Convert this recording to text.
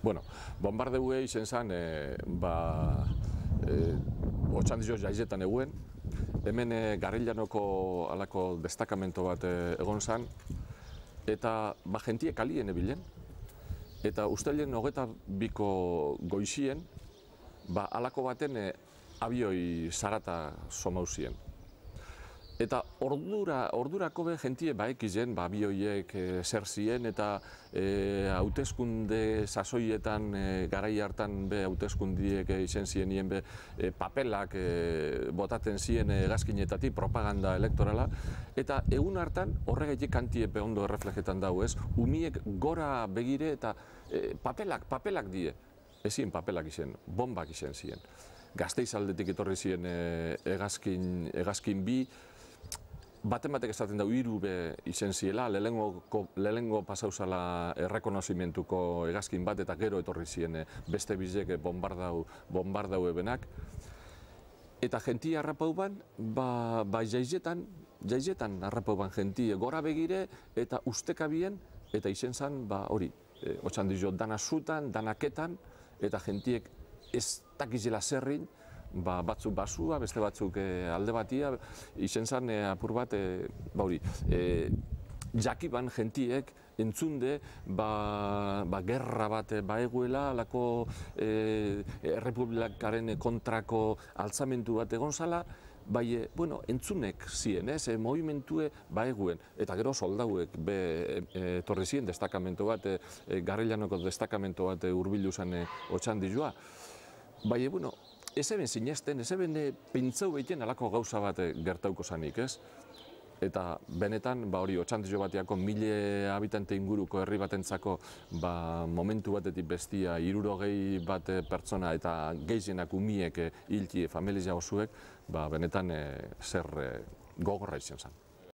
Bueno, bombardeu izen zen, e, ba, e, eh, otxan dizo jaizetan eguen, hemen e, eh, garrilanoko alako destakamento bat e, egon zen, eta ba, jentiek alien ebilen, eta ustelien nogeta biko goizien, ba, alako baten abioi zarata somauzien. Eta ordura, ordurako be jentie baek izen, ba, eh, zer ziren eta e, eh, hautezkunde sasoietan e, garai hartan be hautezkundiek e, izen zienien papelak botaten ziren hegazkinetatik propaganda elektorala eta egun hartan horregatik kantie ondo erreflegetan dau ez, umiek gora begire eta papelak, papelak die, ezin papelak izen, bombak izen ziren. Gazteiz aldetik etorri ziren egazkin, egazkin bi, baten batek esaten da hiru be izen ziela, lehenko pasauzala errekonozimentuko egazkin bat, eta gero etorri ziren eh, beste bizek eh, bombardau ebenak. Eta jenti harrapau ban, bai ba jaizetan, jaizetan harrapau ban jenti gora begire, eta ustekabien, eta izen zan, ba, hori, eh, Otsan dizo, dana zutan, dana eta jentiek ez dakizela zerrin, ba, batzuk basua, beste batzuk e, alde batia, izen zan eh, apur bat, e, ba hori, e, jakiban jentiek entzunde ba, ba gerra bat ba eguela alako eh errepublikaren kontrako altzamentu bat egon zala bai, bueno, entzunek ziren, ez, e, movimentue ba eguen, eta gero soldauek be e, e, torri destakamento bat, e, garrellanoko destakamento bat e, e, otxan dizua. Bai, bueno, ez eben zinezten, ez eben pintzau behiten alako gauza bat eh, gertauko zanik, ez? Eta benetan, ba hori, otxantzio batiako mile habitante inguruko herri batentzako ba, momentu batetik bestia, gehi bat eh, pertsona eta geizienak umiek eh, hilti familia osuek, ba, benetan zer gogorra izan zen.